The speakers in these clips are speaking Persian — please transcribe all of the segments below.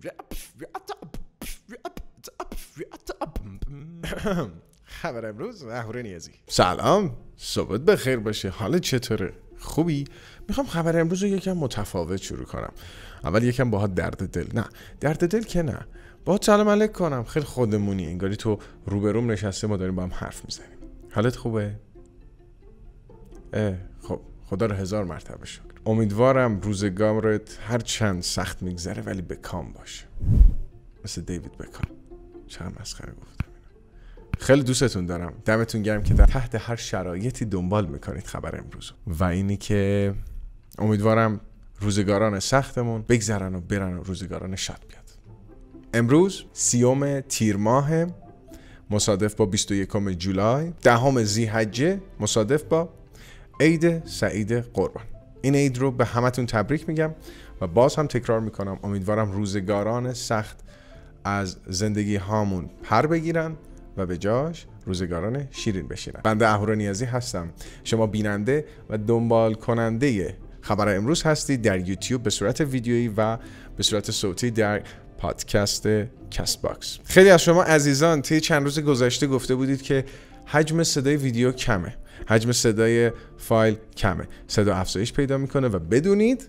خبر امروز اهوره نیازی سلام صبح بخیر باشه حالت چطوره خوبی میخوام خبر امروز رو یکم متفاوت شروع کنم اول یکم باهات درد دل نه درد دل که نه با سلام علیک کنم خیلی خودمونی انگاری تو روبروم نشسته ما داریم با هم حرف میزنیم حالت خوبه اه خب خدا رو هزار مرتبه شکر امیدوارم روزگارت هر چند سخت میگذره ولی کام باشه مثل دیوید بکام چقدر مسخره گفتم خیلی دوستتون دارم دمتون گرم که در تحت هر شرایطی دنبال میکنید خبر امروز و اینی که امیدوارم روزگاران سختمون بگذرن و برن و روزگاران شاد بیاد امروز سیوم تیر ماه مصادف با 21 جولای دهم زیحجه مصادف با عید سعید قربان این عید رو به همتون تبریک میگم و باز هم تکرار میکنم امیدوارم روزگاران سخت از زندگی هامون پر بگیرن و به جاش روزگاران شیرین بشینن بنده اهورا نیازی هستم شما بیننده و دنبال کننده خبر امروز هستید در یوتیوب به صورت ویدیویی و به صورت صوتی در پادکست کست باکس خیلی از شما عزیزان طی چند روز گذشته گفته بودید که حجم صدای ویدیو کمه حجم صدای فایل کمه صدا افزایش پیدا میکنه و بدونید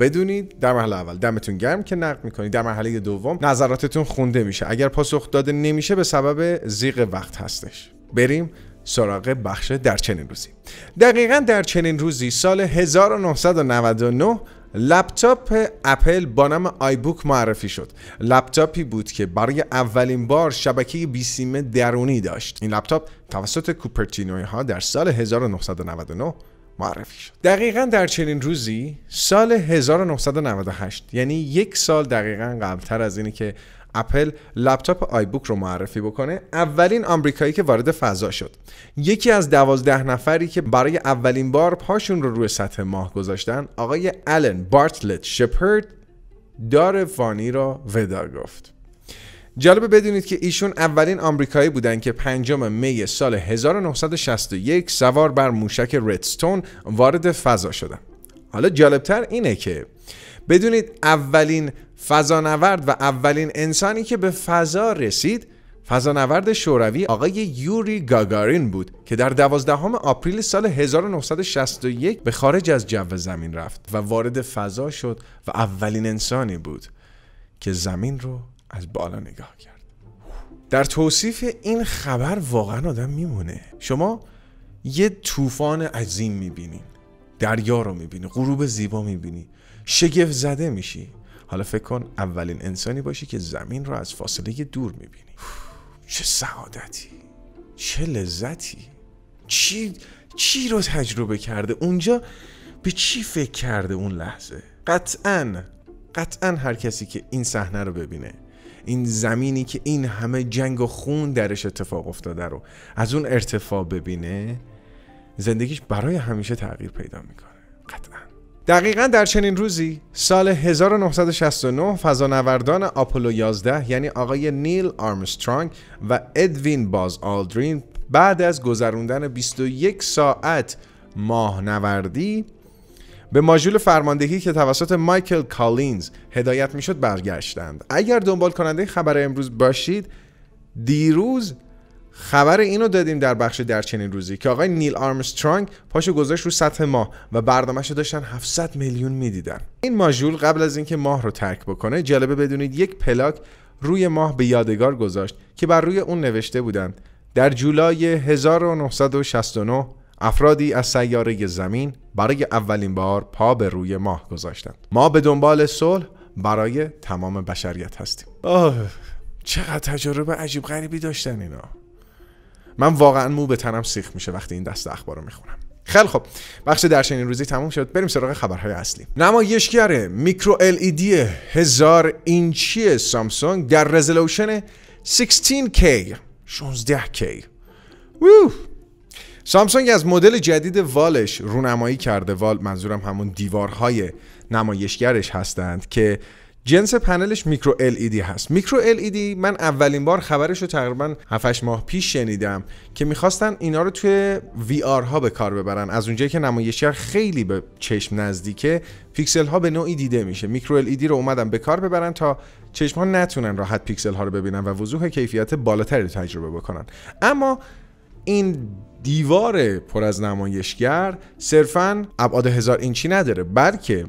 بدونید در مرحله اول دمتون گرم که نقد میکنید در مرحله دوم نظراتتون خونده میشه اگر پاسخ داده نمیشه به سبب زیق وقت هستش بریم سراغ بخش در چنین روزی دقیقا در چنین روزی سال 1999 لپتاپ اپل با نام آیبوک معرفی شد لپتاپی بود که برای اولین بار شبکه سیم درونی داشت این لپتاپ توسط کوپرتینوی ها در سال 1999 معرفی شد دقیقا در چنین روزی سال 1998 یعنی یک سال دقیقا قبلتر از اینی که اپل لپتاپ آیبوک رو معرفی بکنه اولین آمریکایی که وارد فضا شد یکی از دوازده نفری که برای اولین بار پاشون رو روی سطح ماه گذاشتن آقای الن بارتلت شپرد دار فانی را ودا گفت جالبه بدونید که ایشون اولین آمریکایی بودن که پنجم می سال 1961 سوار بر موشک ردستون وارد فضا شدن حالا جالبتر اینه که بدونید اولین فضانورد و اولین انسانی که به فضا رسید فضانورد شوروی آقای یوری گاگارین بود که در دوازدهم آپریل سال 1961 به خارج از جو زمین رفت و وارد فضا شد و اولین انسانی بود که زمین رو از بالا نگاه کرد در توصیف این خبر واقعا آدم میمونه شما یه طوفان عظیم میبینی دریا رو میبینی غروب زیبا میبینی شگفت زده میشی حالا فکر کن اولین انسانی باشی که زمین را از فاصله دور میبینی چه سعادتی چه لذتی چی چی رو تجربه کرده اونجا به چی فکر کرده اون لحظه قطعا قطعا هر کسی که این صحنه رو ببینه این زمینی که این همه جنگ و خون درش اتفاق افتاده رو از اون ارتفاع ببینه زندگیش برای همیشه تغییر پیدا میکنه قطعاً. دقیقا در چنین روزی سال 1969 فضانوردان آپولو 11 یعنی آقای نیل آرمسترانگ و ادوین باز آلدرین بعد از گذروندن 21 ساعت ماهنوردی به ماژول فرماندهی که توسط مایکل کالینز هدایت میشد برگشتند اگر دنبال کننده خبر امروز باشید دیروز خبر اینو دادیم در بخش در چنین روزی که آقای نیل آرمسترانگ پاشو گذاشت رو سطح ماه و بردمشو داشتن 700 میلیون میدیدن این ماژول قبل از اینکه ماه رو ترک بکنه جالبه بدونید یک پلاک روی ماه به یادگار گذاشت که بر روی اون نوشته بودند در جولای 1969 افرادی از سیاره زمین برای اولین بار پا به روی ماه گذاشتند ما به دنبال صلح برای تمام بشریت هستیم آه چقدر تجربه عجیب غریبی داشتن اینا من واقعا مو به تنم سیخ میشه وقتی این دست اخبار رو میخونم خیلی خب بخش در این روزی تموم شد بریم سراغ خبرهای اصلی نمایشگر میکرو LED هزار اینچی سامسونگ در رزولوشن 16K 16K ویو سامسونگ از مدل جدید والش رونمایی کرده وال منظورم همون دیوارهای نمایشگرش هستند که جنس پنلش میکرو LED هست میکرو LED من اولین بار خبرش رو تقریبا 7 ماه پیش شنیدم که میخواستن اینا رو توی VR ها به کار ببرن از اونجایی که نمایشگر خیلی به چشم نزدیکه پیکسل ها به نوعی دیده میشه میکرو LED رو اومدن به کار ببرن تا چشم ها نتونن راحت پیکسل ها رو ببینن و وضوح کیفیت بالاتری تجربه بکنن اما این دیوار پر از نمایشگر صرفا ابعاد هزار اینچی نداره بلکه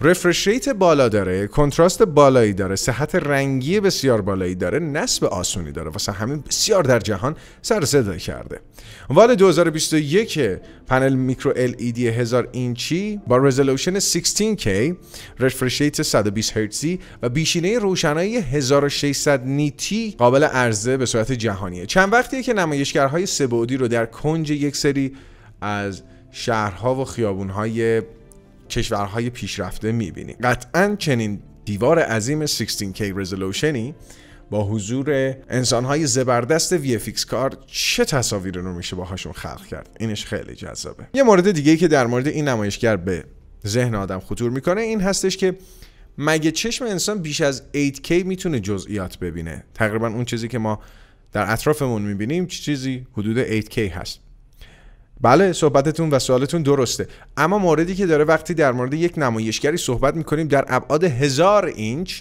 رفرش ریت بالا داره کنتراست بالایی داره صحت رنگی بسیار بالایی داره نصب آسونی داره واسه همین بسیار در جهان سر صدا کرده وال 2021 پنل میکرو LED 1000 اینچی با رزولوشن 16K رفرش ریت 120 هرتزی و بیشینه روشنایی 1600 نیتی قابل عرضه به صورت جهانیه چند وقتیه که نمایشگرهای سه‌بعدی رو در کن کنج یک سری از شهرها و خیابونهای کشورهای پیشرفته میبینیم قطعا چنین دیوار عظیم 16K رزولوشنی با حضور انسانهای زبردست وی کار چه تصاویری رو میشه باهاشون خلق کرد اینش خیلی جذابه یه مورد دیگه که در مورد این نمایشگر به ذهن آدم خطور میکنه این هستش که مگه چشم انسان بیش از 8K میتونه جزئیات ببینه تقریبا اون چیزی که ما در اطرافمون میبینیم چیزی حدود 8K هست بله صحبتتون و سوالتون درسته اما موردی که داره وقتی در مورد یک نمایشگری صحبت میکنیم در ابعاد هزار اینچ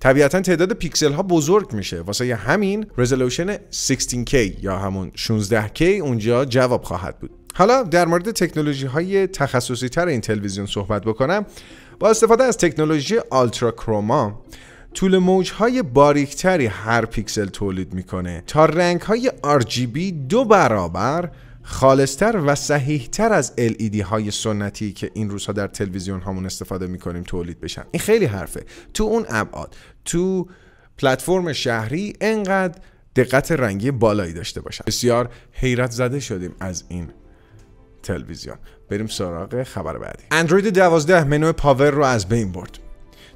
طبیعتا تعداد پیکسل ها بزرگ میشه واسه همین رزولوشن 16K یا همون 16K اونجا جواب خواهد بود حالا در مورد تکنولوژی های تخصصی تر این تلویزیون صحبت بکنم با استفاده از تکنولوژی آلترا کروما طول موج های باریکتری هر پیکسل تولید میکنه تا رنگ های RGB دو برابر خالصتر و صحیحتر از LED های سنتی که این روزها در تلویزیون هامون استفاده میکنیم تولید بشن این خیلی حرفه تو اون ابعاد تو پلتفرم شهری انقدر دقت رنگی بالایی داشته باشن بسیار حیرت زده شدیم از این تلویزیون بریم سراغ خبر بعدی اندروید 12 منو پاور رو از بین برد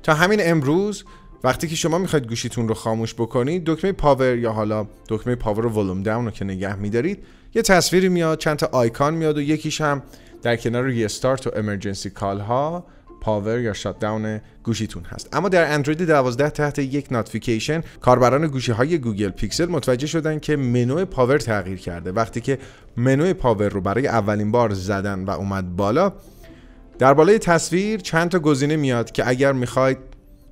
تا همین امروز وقتی که شما میخواید گوشیتون رو خاموش بکنید دکمه پاور یا حالا دکمه پاور و ولوم داون رو که نگه میدارید یه تصویری میاد چند تا آیکان میاد و یکیش هم در کنار ریستارت و امرجنسی کال ها پاور یا شات داون گوشیتون هست اما در اندروید 12 تحت یک نوتیفیکیشن کاربران گوشی های گوگل پیکسل متوجه شدن که منو پاور تغییر کرده وقتی که منو پاور رو برای اولین بار زدن و اومد بالا در بالای تصویر چند تا گزینه میاد که اگر میخواید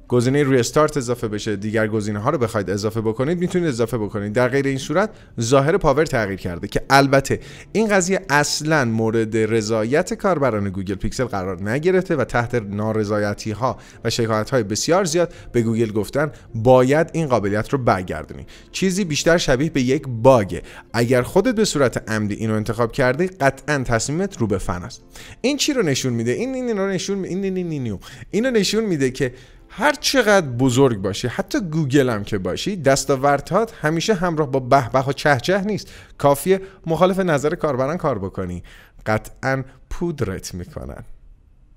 گزینه ریستارت اضافه بشه دیگر گزینه ها رو بخواید اضافه بکنید میتونید اضافه بکنید در غیر این صورت ظاهر پاور تغییر کرده که البته این قضیه اصلا مورد رضایت کاربران گوگل پیکسل قرار نگرفته و تحت نارضایتی ها و شکایت های بسیار زیاد به گوگل گفتن باید این قابلیت رو برگردونی چیزی بیشتر شبیه به یک باگه اگر خودت به صورت عمدی اینو انتخاب کردی قطعا تصمیمت رو به فن است این چی رو نشون میده این این رو نشون می... این نشون میده که هر چقدر بزرگ باشی حتی گوگل هم که باشی دستاوردهات همیشه همراه با بهبه و چه نیست کافیه مخالف نظر کاربران کار بکنی قطعا پودرت میکنن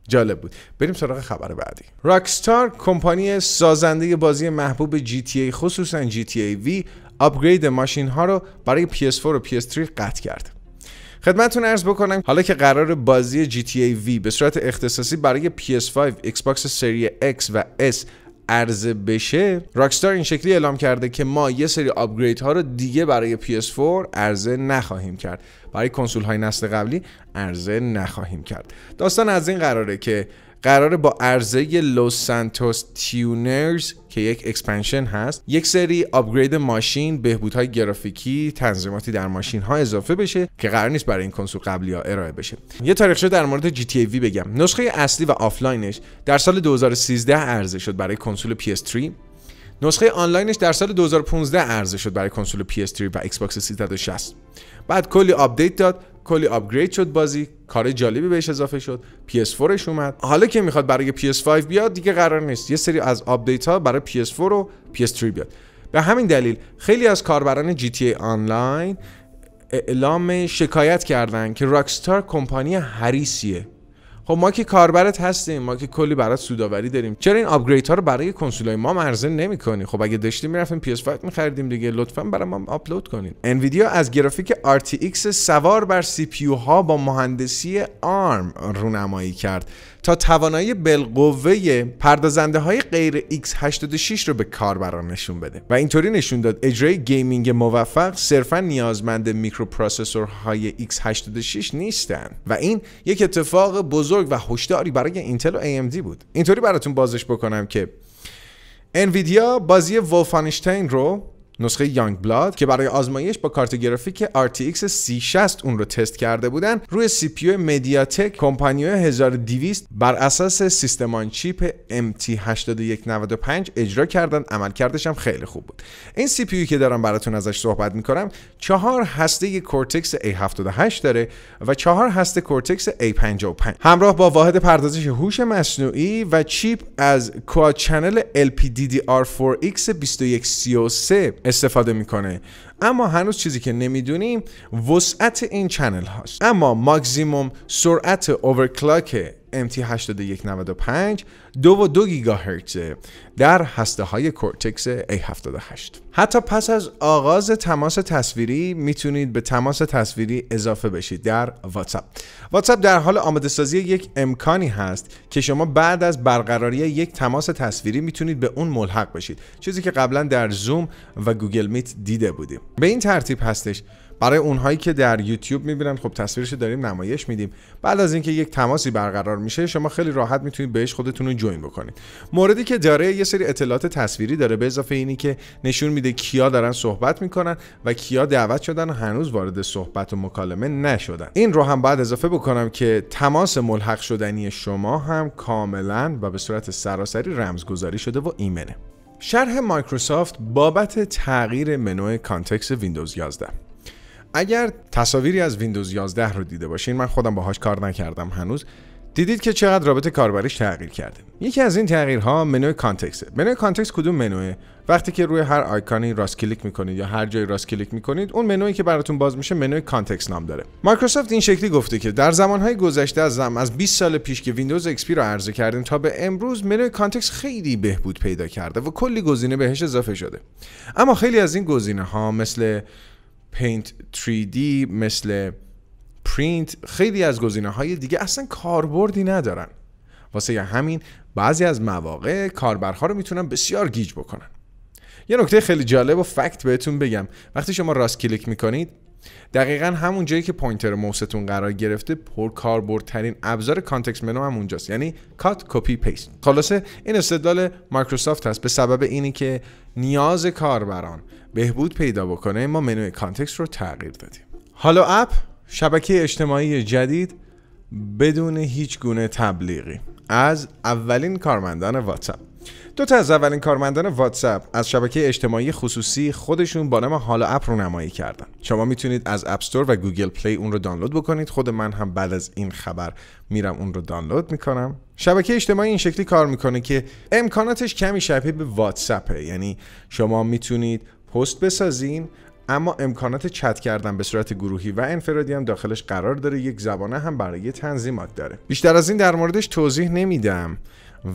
جالب بود بریم سراغ خبر بعدی راکستار کمپانی سازنده بازی محبوب جی تی خصوصا جی تی وی اپگرید ماشین ها رو برای PS4 و PS3 قطع کرد خدمتتون عرض بکنم حالا که قرار بازی GTA V به صورت اختصاصی برای PS5، Xbox سری X و S عرضه بشه راکستار این شکلی اعلام کرده که ما یه سری آپگرید ها رو دیگه برای PS4 عرضه نخواهیم کرد برای کنسول های نسل قبلی عرضه نخواهیم کرد داستان از این قراره که قراره با عرضه لوس سانتوس تیونرز که یک اکسپنشن هست یک سری آپگرید ماشین بهبودهای گرافیکی تنظیماتی در ماشین ها اضافه بشه که قرار نیست برای این کنسول قبلی ها ارائه بشه یه تاریخچه در مورد جی تی وی بگم نسخه اصلی و آفلاینش در سال 2013 عرضه شد برای کنسول PS3 نسخه آنلاینش در سال 2015 عرضه شد برای کنسول PS3 و Xbox 360 بعد کلی آپدیت داد کلی آپگرید شد بازی کار جالبی بهش اضافه شد PS4ش اومد حالا که میخواد برای PS5 بیاد دیگه قرار نیست یه سری از آپدیت ها برای PS4 و PS3 بیاد به همین دلیل خیلی از کاربران GTA آنلاین اعلام شکایت کردن که راکستار کمپانی حریسیه خب ما که کاربرت هستیم ما که کلی برات سوداوری داریم چرا این آپگرید ها رو برای کنسولای ما نمی کنی خب اگه داشتیم میرفتیم PS5 میخریدیم دیگه لطفا برای ما آپلود کنین انویدیا از گرافیک RTX سوار بر سی ها با مهندسی ARM رونمایی کرد تا توانایی بالقوه پردازنده های غیر x86 رو به کاربران نشون بده و اینطوری نشون داد اجرای گیمینگ موفق صرفا نیازمند میکروپروسسورهای x86 نیستن و این یک اتفاق بزرگ بزرگ و هشداری برای اینتل و AMD بود اینطوری براتون بازش بکنم که انویدیا بازی ولفانشتین رو نسخه یانگ بلاد که برای آزمایش با کارت گرافیک RTX 3060 اون رو تست کرده بودن روی سی پی مدیاتک کمپانی 1200 بر اساس سیستم آن چیپ MT8195 اجرا کردن عملکردش هم خیلی خوب بود این سی که دارم براتون ازش صحبت میکنم چهار هسته کورتکس A78 داره و چهار هسته کورتکس A55 همراه با واحد پردازش هوش مصنوعی و چیپ از کواد چنل LPDDR4X 2133 استفاده میکنه اما هنوز چیزی که نمیدونیم وسعت این چنل هاست اما ماکزیموم سرعت اوورکلاک MT8195 دو و دو گیگاهرتز در هسته های کورتکس A78 حتی پس از آغاز تماس تصویری میتونید به تماس تصویری اضافه بشید در واتساپ واتساپ در حال آماده سازی یک امکانی هست که شما بعد از برقراری یک تماس تصویری میتونید به اون ملحق بشید چیزی که قبلا در زوم و گوگل میت دیده بودیم به این ترتیب هستش برای اونهایی که در یوتیوب میبینن خب تصویرش داریم نمایش میدیم بعد از اینکه یک تماسی برقرار میشه شما خیلی راحت میتونید بهش خودتون رو جوین بکنید موردی که داره یه سری اطلاعات تصویری داره به اضافه اینی که نشون میده کیا دارن صحبت میکنن و کیا دعوت شدن و هنوز وارد صحبت و مکالمه نشدن این رو هم باید اضافه بکنم که تماس ملحق شدنی شما هم کاملا و به صورت سراسری رمزگذاری شده و ایمنه شرح مایکروسافت بابت تغییر منوی کانتکس ویندوز 11 اگر تصاویری از ویندوز 11 رو دیده باشین من خودم باهاش کار نکردم هنوز دیدید که چقدر رابط کاربریش تغییر کرده یکی از این تغییرها منوی کانتکسه منوی کانتکس کدوم منوه وقتی که روی هر آیکانی راست کلیک میکنید یا هر جایی راست کلیک میکنید اون منویی که براتون باز میشه منوی کانتکست نام داره مایکروسافت این شکلی گفته که در زمانهای گذشته از زم از 20 سال پیش که ویندوز XP رو عرضه کردیم تا به امروز منوی کانتکست خیلی بهبود پیدا کرده و کلی گزینه بهش اضافه شده اما خیلی از این گزینه مثل پینت 3D مثل پرینت خیلی از گزینه های دیگه اصلا کاربردی ندارن واسه همین بعضی از مواقع کاربرها رو میتونن بسیار گیج بکنن یه نکته خیلی جالب و فکت بهتون بگم وقتی شما راست کلیک میکنید دقیقا همون جایی که پوینتر موستون قرار گرفته پر ترین ابزار کانتکست منو هم اونجاست یعنی کات کپی پیست خلاصه این استدلال مایکروسافت هست به سبب اینی که نیاز کاربران بهبود پیدا بکنه ما منوی کانتکست رو تغییر دادیم حالا اپ شبکه اجتماعی جدید بدون هیچ گونه تبلیغی از اولین کارمندان واتساپ دو تا از اولین کارمندان واتساپ از شبکه اجتماعی خصوصی خودشون با نام حالا اپ رو نمایی کردن شما میتونید از اپ استور و گوگل پلی اون رو دانلود بکنید خود من هم بعد از این خبر میرم اون رو دانلود میکنم شبکه اجتماعی این شکلی کار میکنه که امکاناتش کمی شبیه به واتساپه یعنی شما میتونید هست بسازین اما امکانات چت کردن به صورت گروهی و انفرادی هم داخلش قرار داره یک زبانه هم برای تنظیمات داره بیشتر از این در موردش توضیح نمیدم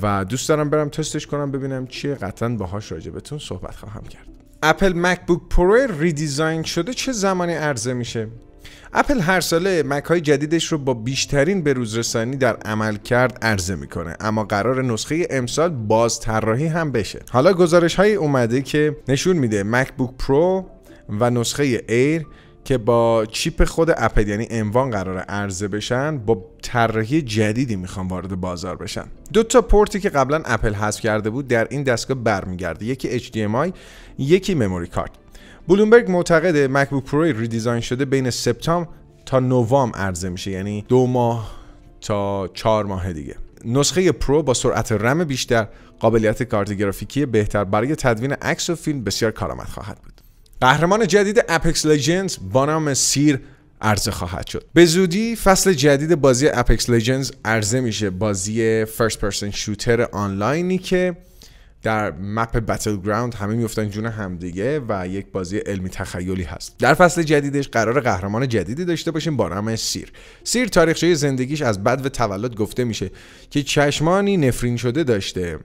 و دوست دارم برم تستش کنم ببینم چیه قطعا باهاش راجبتون صحبت خواهم کرد اپل مکبوک پرو ریدیزاین شده چه زمانی عرضه میشه اپل هر ساله مک های جدیدش رو با بیشترین بروزرسانی در عمل کرد عرضه میکنه اما قرار نسخه امسال باز طراحی هم بشه حالا گزارش های اومده که نشون میده مکبوک پرو و نسخه ایر که با چیپ خود اپل یعنی اموان قرار عرضه بشن با طراحی جدیدی میخوان وارد بازار بشن دو تا پورتی که قبلا اپل حذف کرده بود در این دستگاه برمیگرده یکی HDMI یکی مموری کارت بلومبرگ معتقده مکبوک پرو ریدیزاین شده بین سپتامبر تا نوامبر عرضه میشه یعنی دو ماه تا چهار ماه دیگه نسخه پرو با سرعت رم بیشتر قابلیت کارت گرافیکی بهتر برای تدوین عکس و فیلم بسیار کارآمد خواهد بود قهرمان جدید اپکس لجندز با نام سیر عرضه خواهد شد به زودی فصل جدید بازی اپکس لیژنز عرضه میشه بازی فرست پرسن شوتر آنلاینی که در مپ بتل گراوند همه میفتن جون همدیگه و یک بازی علمی تخیلی هست در فصل جدیدش قرار قهرمان جدیدی داشته باشیم با نام سیر سیر تاریخچه زندگیش از بد و تولد گفته میشه که چشمانی نفرین شده داشته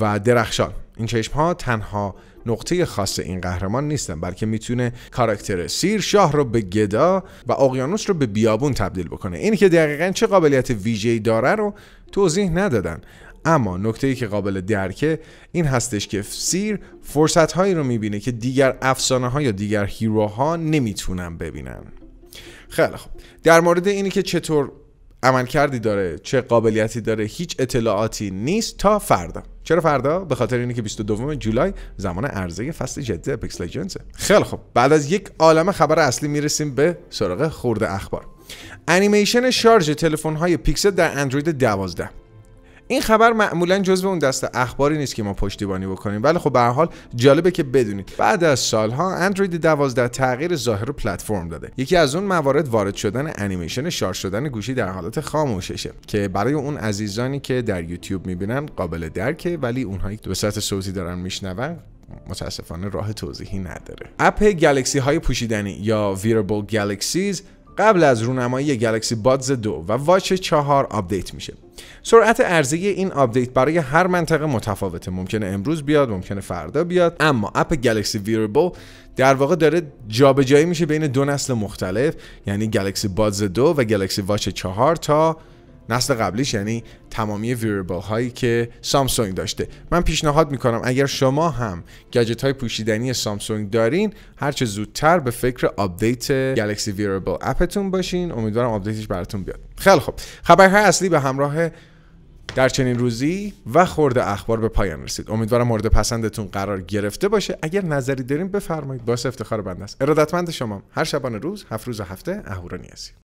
و درخشان این چشم ها تنها نقطه خاص این قهرمان نیستن بلکه میتونه کاراکتر سیر شاه رو به گدا و اقیانوس رو به بیابون تبدیل بکنه این که دقیقا چه قابلیت ویژه‌ای داره رو توضیح ندادن اما نکته ای که قابل درکه این هستش که سیر فرصت هایی رو میبینه که دیگر افسانه ها یا دیگر هیروها نمیتونن ببینن خیلی خب در مورد اینی که چطور عمل کردی داره چه قابلیتی داره هیچ اطلاعاتی نیست تا فردا چرا فردا به خاطر اینه که 22 جولای زمان عرضه فصل جدید اپکس لجندز خیلی خب بعد از یک عالمه خبر اصلی میرسیم به سراغ خورده اخبار انیمیشن شارژ تلفن های پیکسل در اندروید 12 این خبر معمولا جزو اون دست اخباری نیست که ما پشتیبانی بکنیم ولی خب به حال جالبه که بدونید بعد از سالها اندروید 12 تغییر ظاهر پلتفرم داده یکی از اون موارد وارد شدن انیمیشن شار شدن گوشی در حالت خاموششه که برای اون عزیزانی که در یوتیوب میبینن قابل درکه ولی اونهایی که به سطح صوتی دارن میشنون متاسفانه راه توضیحی نداره اپ گالکسی های پوشیدنی یا ویربل گلکسیز قبل از رونمایی گلکسی بادز دو و واچ چهار آپدیت میشه سرعت ارزی این آپدیت برای هر منطقه متفاوته ممکنه امروز بیاد ممکنه فردا بیاد اما اپ گلکسی ویربل در واقع داره جابجایی میشه بین دو نسل مختلف یعنی گلکسی بادز دو و گلکسی واچ چهار تا نسل قبلیش یعنی تمامی ویربل هایی که سامسونگ داشته من پیشنهاد میکنم اگر شما هم گجت های پوشیدنی سامسونگ دارین هرچه زودتر به فکر آپدیت گلکسی ویربل اپتون باشین امیدوارم آپدیتش براتون بیاد خیلی خب خبرهای اصلی به همراه در چنین روزی و خورده اخبار به پایان رسید امیدوارم مورد پسندتون قرار گرفته باشه اگر نظری داریم بفرمایید باعث افتخار بنده است ارادتمند شما هر شبانه روز هفت روز هفته اهورانی هستید